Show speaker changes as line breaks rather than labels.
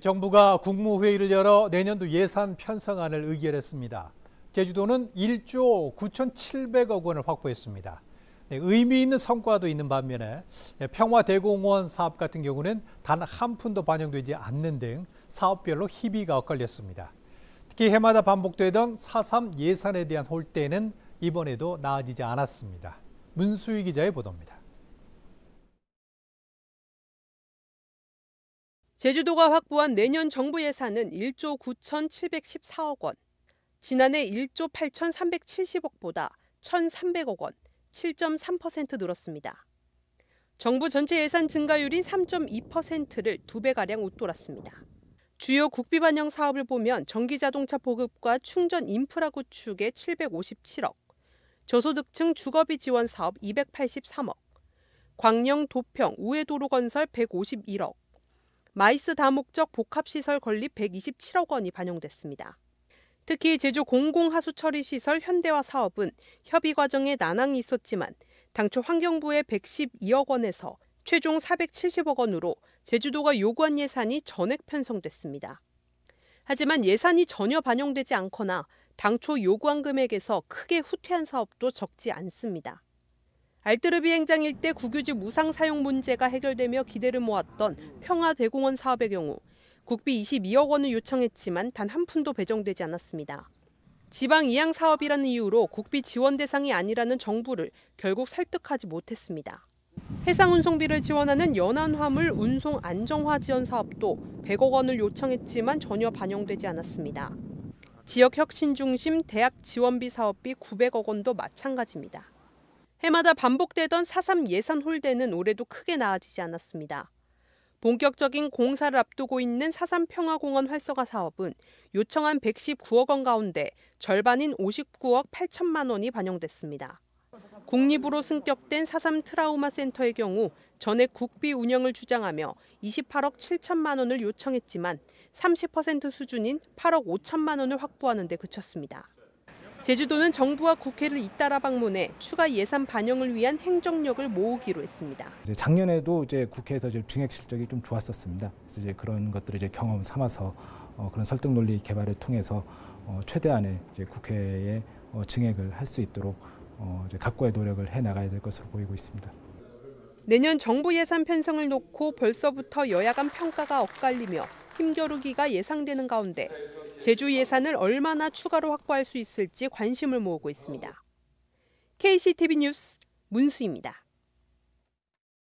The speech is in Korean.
정부가 국무회의를 열어 내년도 예산 편성안을 의결했습니다. 제주도는 1조 9,700억 원을 확보했습니다. 네, 의미 있는 성과도 있는 반면에 예, 평화대공원 사업 같은 경우는 단 한 푼도 반영되지 않는 등 사업별로 희비가 엇갈렸습니다. 특히 해마다 반복되던 4.3 예산에 대한 홀대는 이번에도 나아지지 않았습니다. 문수희 기자의 보도입니다.
제주도가 확보한 내년 정부 예산은 1조 9,714억 원, 지난해 1조 8,370억보다 1,300억 원, 7.3% 늘었습니다. 정부 전체 예산 증가율인 3.2%를 두 배가량 웃돌았습니다. 주요 국비 반영 사업을 보면 전기자동차 보급과 충전 인프라 구축에 757억, 저소득층 주거비 지원 사업 283억, 광영 도평 우회도로 건설 151억, 마이스 다목적 복합시설 건립 127억 원이 반영됐습니다. 특히 제주 공공하수처리시설 현대화 사업은 협의 과정에 난항이 있었지만 당초 환경부의 112억 원에서 최종 470억 원으로 제주도가 요구한 예산이 전액 편성됐습니다. 하지만 예산이 전혀 반영되지 않거나 당초 요구한 금액에서 크게 후퇴한 사업도 적지 않습니다. 알뜨르 비행장 일대 국유지 무상 사용 문제가 해결되며 기대를 모았던 평화대공원 사업의 경우 국비 22억 원을 요청했지만 단 한 푼도 배정되지 않았습니다. 지방 이양 사업이라는 이유로 국비 지원 대상이 아니라는 정부를 결국 설득하지 못했습니다. 해상 운송비를 지원하는 연안화물 운송 안정화 지원 사업도 100억 원을 요청했지만 전혀 반영되지 않았습니다. 지역 혁신 중심 대학 지원비 사업비 900억 원도 마찬가지입니다. 해마다 반복되던 사삼 예산 홀대는 올해도 크게 나아지지 않았습니다. 본격적인 공사를 앞두고 있는 4.3 평화공원 활성화 사업은 요청한 119억 원 가운데 절반인 59억 8천만 원이 반영됐습니다. 국립으로 승격된 4.3 트라우마 센터의 경우 전액 국비 운영을 주장하며 28억 7천만 원을 요청했지만 30% 수준인 8억 5천만 원을 확보하는 데 그쳤습니다. 제주도는 정부와 국회를 잇따라 방문해 추가 예산 반영을 위한 행정력을 모으기로 했습니다.
작년에도 이제 국회에서 이제 증액 실적이 좀 좋았었습니다. 그래서 이제 그런 것들을 이제 경험 삼아서 어 그런 설득 논리 개발을 통해서 어 최대한의 이제 국회에 어 증액을 할 수 있도록 어, 이제 각고의 노력을 해 나가야 될 것으로 보이고 있습니다.
내년 정부 예산 편성을 놓고 벌써부터 여야 간 평가가 엇갈리며 힘겨루기가 예상되는 가운데 제주 예산을 얼마나 추가로 확보할 수 있을지 관심을 모으고 있습니다. KCTV 뉴스 문수입니다.